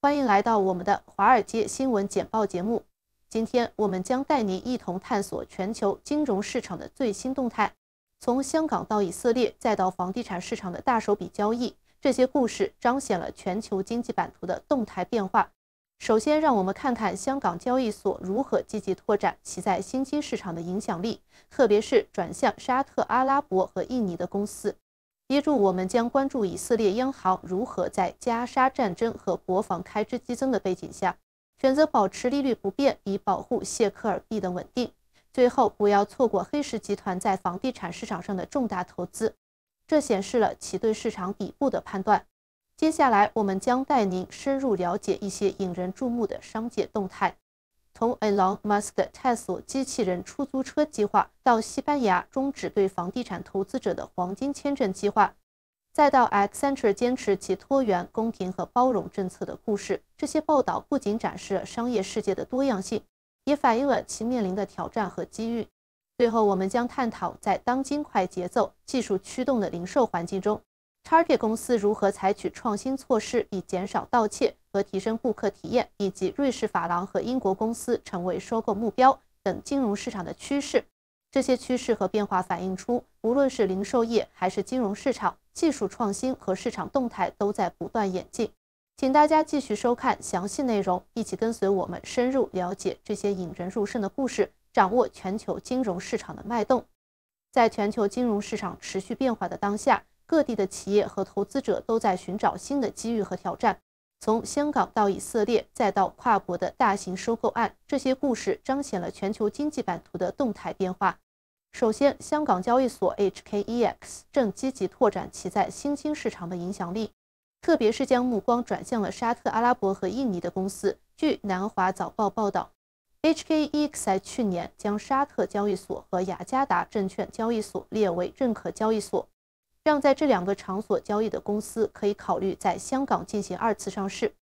欢迎来到我们的《华尔街新闻简报》节目。今天，我们将带您一同探索全球金融市场的最新动态，从香港到以色列，再到房地产市场的大手笔交易，这些故事彰显了全球经济版图的动态变化。首先，让我们看看香港交易所如何积极拓展其在新兴市场的影响力，特别是转向沙特阿拉伯和印尼的公司。接着，我们将关注以色列央行如何在加沙战争和国防开支激增的背景下，选择保持利率不变，以保护谢克尔币的稳定。最后，不要错过黑石集团在房地产市场上的重大投资，这显示了其对市场底部的判断。接下来，我们将带您深入了解一些引人注目的商界动态。从 Elon Musk 探索机器人出租车计划，到西班牙终止对房地产投资者的黄金签证计划，再到 Accenture 坚持其多元、公平和包容政策的故事，这些报道不仅展示了商业世界的多样性，也反映了其面临的挑战和机遇。最后，我们将探讨在当今快节奏、技术驱动的零售环境中，Target 公司如何采取创新措施以减少盗窃。和提升顾客体验，以及瑞士法郎和英国公司成为收购目标等金融市场的趋势，这些趋势和变化反映出，无论是零售业还是金融市场，技术创新和市场动态都在不断演进。请大家继续收看详细内容，一起跟随我们深入了解这些引人入胜的故事，掌握全球金融市场的脉动。在全球金融市场持续变化的当下，各地的企业和投资者都在寻找新的机遇和挑战。从香港到以色列，再到跨国的大型收购案，这些故事彰显了全球经济版图的动态变化。首先，香港交易所 HKEX 正积极拓展其在新兴市场的影响力，特别是将目光转向了沙特阿拉伯和印尼的公司。据南华早报报道，HKEX 在去年将沙特交易所和雅加达证券交易所列为认可交易所。让在这两个场所交易的公司可以考虑在香港进行二次上市，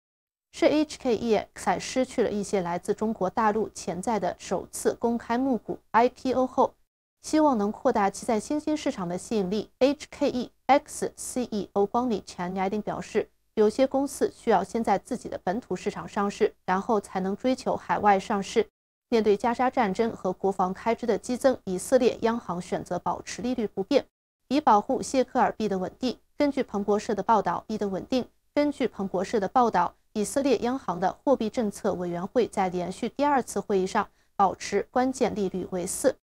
是 HKEX 失去了一些来自中国大陆潜在的首次公开募股 IPO 后，希望能扩大其在新兴市场的吸引力。HKEX CEO 光 o 陈 n 丁 c h n a i n 表示，有些公司需要先在自己的本土市场上市，然后才能追求海外上市。面对加沙战争和国防开支的激增，以色列央行选择保持利率不变。以保护谢克尔币的稳定。根据彭博社的报道，币的稳定。根据彭博社的报道，以色列央行的货币政策委员会在连续第二次会议上保持关键利率为四，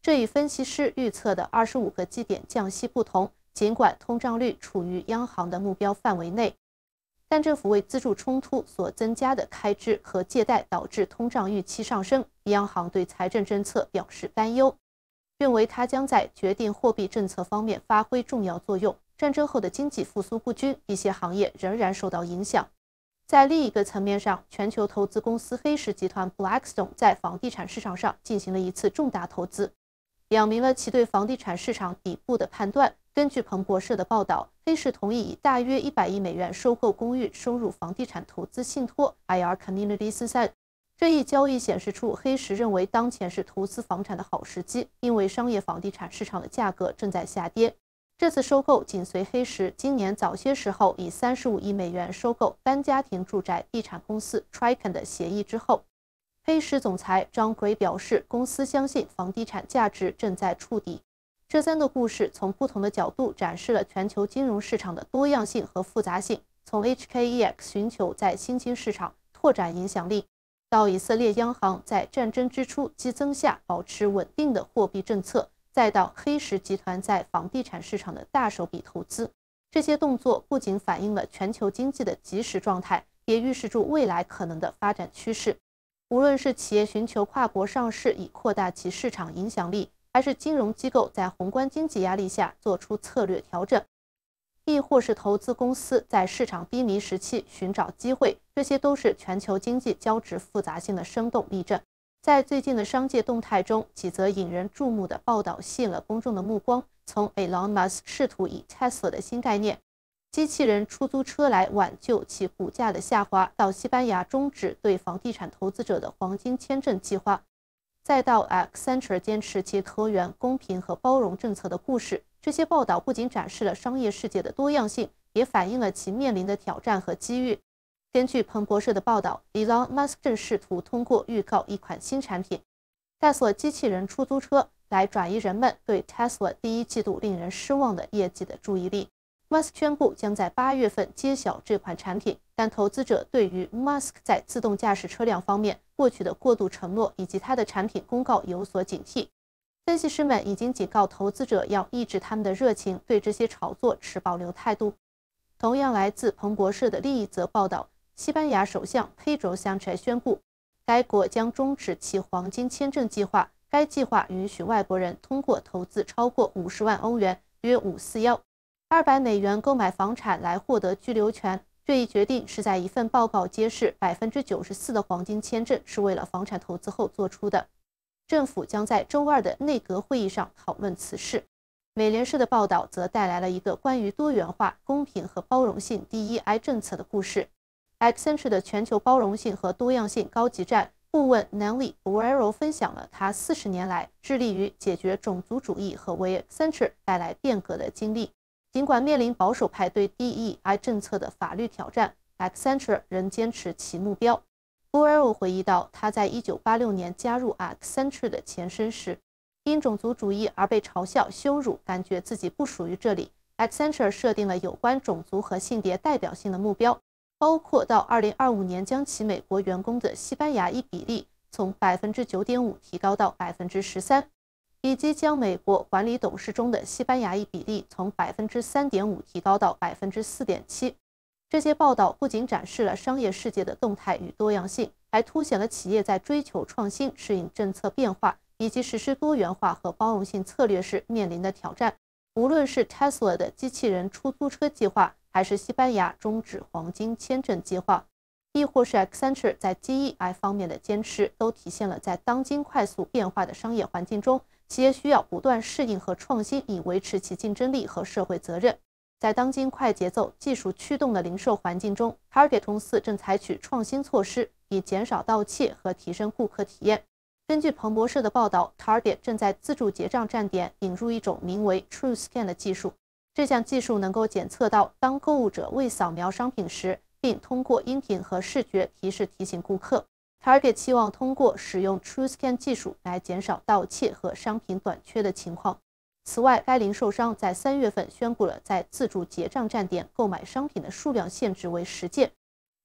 这与分析师预测的二十五个基点降息不同。尽管通胀率处于央行的目标范围内，但政府为资助冲突所增加的开支和借贷导致通胀预期上升，央行对财政政策表示担忧。认为它将在决定货币政策方面发挥重要作用。战争后的经济复苏不均，一些行业仍然受到影响。在另一个层面上，全球投资公司黑石集团 （Blackstone） 在房地产市场上进行了一次重大投资，表明了其对房地产市场底部的判断。根据彭博社的报道，黑石同意以大约一百亿美元收购公寓收入房地产投资信托 （IR Community） e n 这一交易显示出黑石认为当前是投资房产的好时机，因为商业房地产市场的价格正在下跌。这次收购紧随黑石今年早些时候以三十五亿美元收购单家庭住宅地产公司 t r i k e n 的协议之后。黑石总裁张奎表示，公司相信房地产价值正在触底。这三个故事从不同的角度展示了全球金融市场的多样性和复杂性。从 HKEX 寻求在新兴市场拓展影响力。到以色列央行在战争之初激增下保持稳定的货币政策，再到黑石集团在房地产市场的大手笔投资，这些动作不仅反映了全球经济的即时状态，也预示住未来可能的发展趋势。无论是企业寻求跨国上市以扩大其市场影响力，还是金融机构在宏观经济压力下做出策略调整。亦或是投资公司在市场低迷时期寻找机会，这些都是全球经济交织复杂性的生动例证。在最近的商界动态中，几则引人注目的报道吸引了公众的目光：从 e l o n m u s k 试图以 Tesla 的新概念——机器人出租车来挽救其股价的下滑，到西班牙终止对房地产投资者的黄金签证计划，再到 Accenture 坚持其多元、公平和包容政策的故事。这些报道不仅展示了商业世界的多样性，也反映了其面临的挑战和机遇。根据彭博社的报道，n m 马斯 k 正试图通过预告一款新产品——戴索机器人出租车，来转移人们对 Tesla 第一季度令人失望的业绩的注意力。马斯 k 宣布将在八月份揭晓这款产品，但投资者对于马斯克在自动驾驶车辆方面过去的过度承诺以及他的产品公告有所警惕。分析师们已经警告投资者要抑制他们的热情，对这些炒作持保留态度。同样来自彭博社的另一则报道，西班牙首相佩卓·桑切宣布，该国将终止其黄金签证计划。该计划允许外国人通过投资超过五十万欧元（约五四幺二百美元）购买房产来获得居留权。这一决定是在一份报告揭示百分之九十四的黄金签证是为了房产投资后做出的。政府将在周二的内阁会议上讨论此事。美联社的报道则带来了一个关于多元化、公平和包容性 （DEI） 政策的故事。Accenture 的全球包容性和多样性高级站顾问 Nelly g u r r e r o 分享了他四十年来致力于解决种族主义和为 Accenture 带来变革的经历。尽管面临保守派对 DEI 政策的法律挑战，Accenture 仍坚持其目标。g u e r r e 回忆到，他在1986年加入 Accenture 的前身时，因种族主义而被嘲笑羞辱，感觉自己不属于这里。Accenture 设定了有关种族和性别代表性的目标，包括到2025年将其美国员工的西班牙裔比例从9.5%提高到13%，以及将美国管理董事中的西班牙裔比例从3.5%提高到4.7%。这些报道不仅展示了商业世界的动态与多样性，还凸显了企业在追求创新、适应政策变化以及实施多元化和包容性策略时面临的挑战。无论是 Tesla 的机器人出租车计划，还是西班牙终止黄金签证计划，亦或是 Accenture 在 G E I 方面的坚持，都体现了在当今快速变化的商业环境中，企业需要不断适应和创新，以维持其竞争力和社会责任。在当今快节奏、技术驱动的零售环境中，Target 公司正采取创新措施以减少盗窃和提升顾客体验。根据彭博社的报道，Target 正在自助结账站点引入一种名为 TrueScan 的技术。这项技术能够检测到当购物者未扫描商品时，并通过音频和视觉提示提醒顾客。Target 期望通过使用 TrueScan 技术来减少盗窃和商品短缺的情况。此外，该零售商在三月份宣布了在自助结账站点购买商品的数量限制为十件，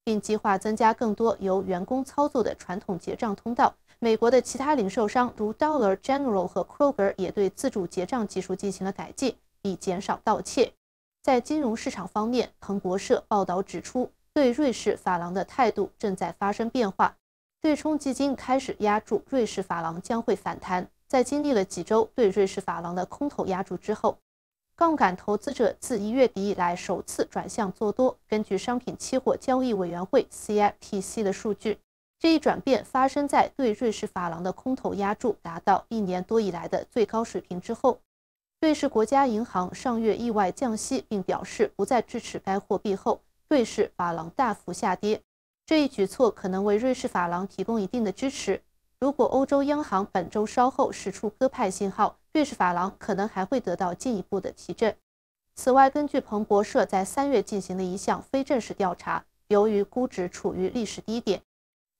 并计划增加更多由员工操作的传统结账通道。美国的其他零售商如 Dollar General 和 Kroger 也对自助结账技术进行了改进，以减少盗窃。在金融市场方面，彭博社报道指出，对瑞士法郎的态度正在发生变化，对冲基金开始押注瑞士法郎将会反弹。在经历了几周对瑞士法郎的空头压注之后，杠杆投资者自一月底以来首次转向做多。根据商品期货交易委员会 （CFTC） 的数据，这一转变发生在对瑞士法郎的空头压注达到一年多以来的最高水平之后。瑞士国家银行上月意外降息，并表示不再支持该货币后，瑞士法郎大幅下跌。这一举措可能为瑞士法郎提供一定的支持。如果欧洲央行本周稍后使出鸽派信号，瑞士法郎可能还会得到进一步的提振。此外，根据彭博社在三月进行的一项非正式调查，由于估值处于历史低点，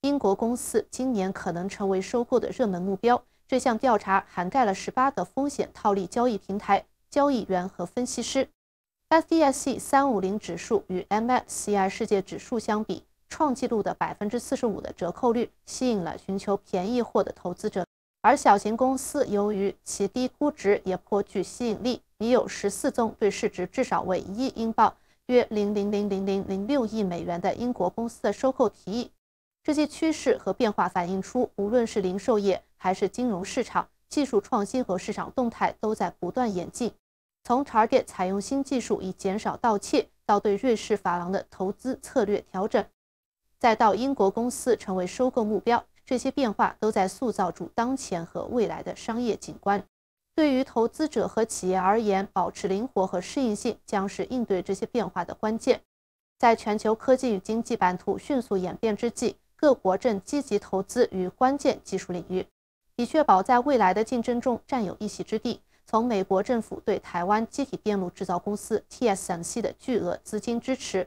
英国公司今年可能成为收购的热门目标。这项调查涵盖了十八个风险套利交易平台、交易员和分析师。S D S c 三五零指数与 M X C I 世界指数相比。创纪录的百分之四十五的折扣率吸引了寻求便宜货的投资者，而小型公司由于其低估值也颇具吸引力。已有十四宗对市值至少为一亿英镑、约零零零零零零六亿美元的英国公司的收购提议。这些趋势和变化反映出，无论是零售业还是金融市场，技术创新和市场动态都在不断演进。从查尔采用新技术以减少盗窃，到对瑞士法郎的投资策略调整。再到英国公司成为收购目标，这些变化都在塑造住当前和未来的商业景观。对于投资者和企业而言，保持灵活和适应性将是应对这些变化的关键。在全球科技与经济版图迅速演变之际，各国正积极投资于关键技术领域，以确保在未来的竞争中占有一席之地。从美国政府对台湾机体电路制造公司 TSMC 的巨额资金支持。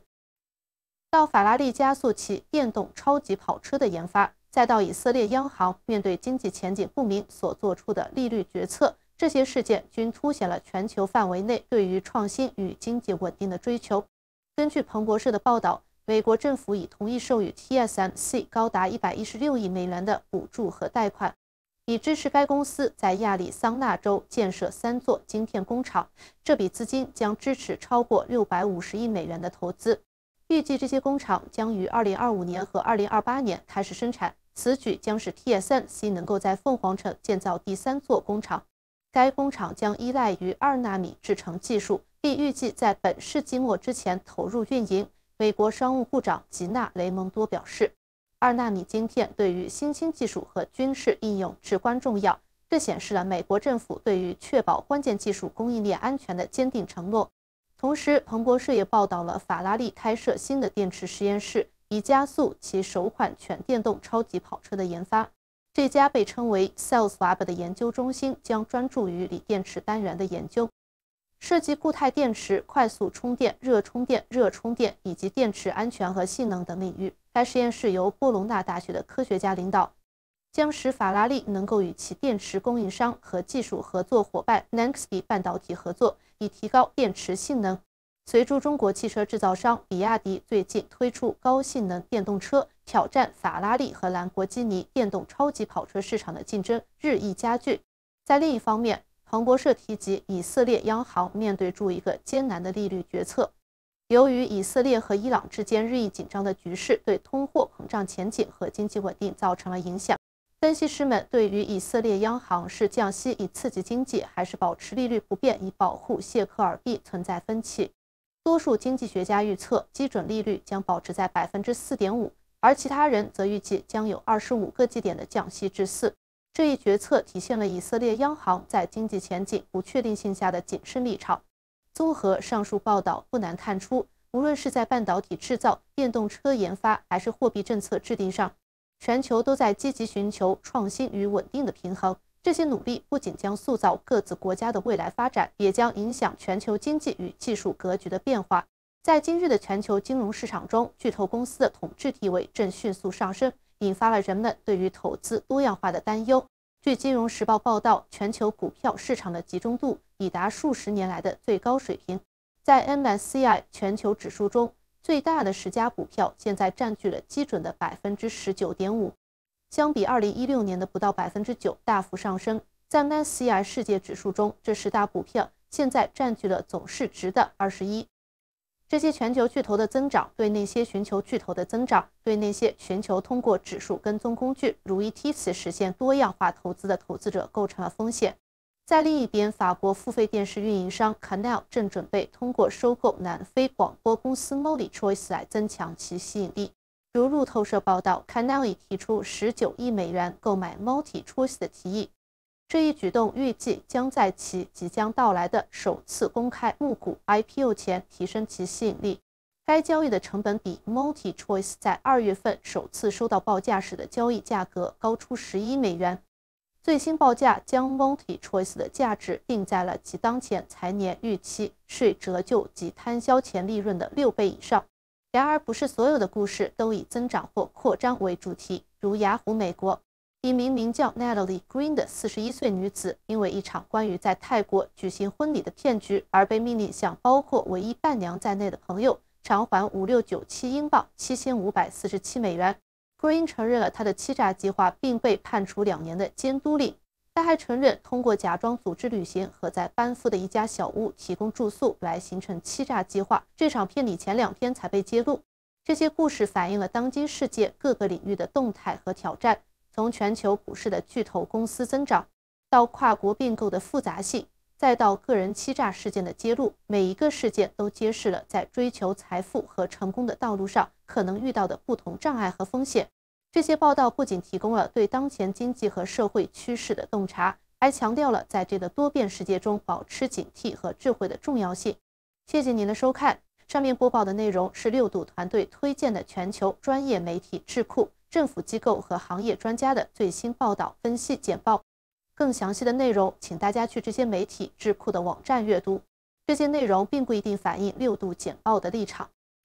到法拉利加速其电动超级跑车的研发，再到以色列央行面对经济前景不明所做出的利率决策，这些事件均凸显了全球范围内对于创新与经济稳定的追求。根据彭博社的报道，美国政府已同意授予 TSMC 高达一百一十六亿美元的补助和贷款，以支持该公司在亚利桑那州建设三座晶片工厂。这笔资金将支持超过六百五十亿美元的投资。预计这些工厂将于2025年和2028年开始生产。此举将使 TSMC 能够在凤凰城建造第三座工厂。该工厂将依赖于二纳米制程技术，并预计在本世纪末之前投入运营。美国商务部长吉娜·雷蒙多表示：“二纳米晶片对于新兴技术和军事应用至关重要，这显示了美国政府对于确保关键技术供应链安全的坚定承诺。”同时，彭博社也报道了法拉利开设新的电池实验室，以加速其首款全电动超级跑车的研发。这家被称为 Sales Lab 的研究中心将专注于锂电池单元的研究，涉及固态电池、快速充电、热充电、热充电以及电池安全和性能等领域。该实验室由波隆纳大学的科学家领导，将使法拉利能够与其电池供应商和技术合作伙伴 n e x b y 半导体合作。以提高电池性能。随着中国汽车制造商比亚迪最近推出高性能电动车，挑战法拉利和兰博基尼电动超级跑车市场的竞争日益加剧。在另一方面，彭博社提及以色列央行面对住一个艰难的利率决策，由于以色列和伊朗之间日益紧张的局势，对通货膨胀前景和经济稳定造成了影响。分析师们对于以色列央行是降息以刺激经济，还是保持利率不变以保护谢克尔币存在分歧。多数经济学家预测基准利率将保持在百分之四点五，而其他人则预计将有二十五个基点的降息至四。这一决策体现了以色列央行在经济前景不确定性下的谨慎立场。综合上述报道，不难看出，无论是在半导体制造、电动车研发，还是货币政策制定上。全球都在积极寻求创新与稳定的平衡。这些努力不仅将塑造各自国家的未来发展，也将影响全球经济与技术格局的变化。在今日的全球金融市场中，巨头公司的统治地位正迅速上升，引发了人们对于投资多样化的担忧。据《金融时报》报道，全球股票市场的集中度已达数十年来的最高水平。在 MSCI 全球指数中，最大的十家股票现在占据了基准的百分之十九点五，相比二零一六年的不到百分之九大幅上升。在 MSCI 世界指数中，这十大股票现在占据了总市值的二十一。这些全球巨头的增长对那些寻求巨头的增长、对那些寻求通过指数跟踪工具如 ETF 实现多样化投资的投资者构成了风险。在另一边，法国付费电视运营商 Canal 正准备通过收购南非广播公司 MultiChoice 来增强其吸引力。如路透社报道，Canal 已提出19亿美元购买 MultiChoice 的提议。这一举动预计将在其即将到来的首次公开募股 IPO 前提升其吸引力。该交易的成本比 MultiChoice 在二月份首次收到报价时的交易价格高出11美元。最新报价将 Monty Choice 的价值定在了其当前财年预期税折旧及摊销前利润的六倍以上。然而，不是所有的故事都以增长或扩张为主题。如雅虎美国，一名名叫 Natalie Green 的四十一岁女子，因为一场关于在泰国举行婚礼的骗局而被命令向包括唯一伴娘在内的朋友偿还五六九七英镑七千五百四十七美元。罗因承认了他的欺诈计划，并被判处两年的监督令。他还承认，通过假装组织旅行和在班夫的一家小屋提供住宿来形成欺诈计划。这场骗礼前两天才被揭露。这些故事反映了当今世界各个领域的动态和挑战，从全球股市的巨头公司增长，到跨国并购的复杂性，再到个人欺诈事件的揭露。每一个事件都揭示了在追求财富和成功的道路上。可能遇到的不同障碍和风险。这些报道不仅提供了对当前经济和社会趋势的洞察，还强调了在这个多变世界中保持警惕和智慧的重要性。谢谢您的收看。上面播报的内容是六度团队推荐的全球专业媒体、智库、政府机构和行业专家的最新报道分析简报。更详细的内容，请大家去这些媒体智库的网站阅读。这些内容并不一定反映六度简报的立场。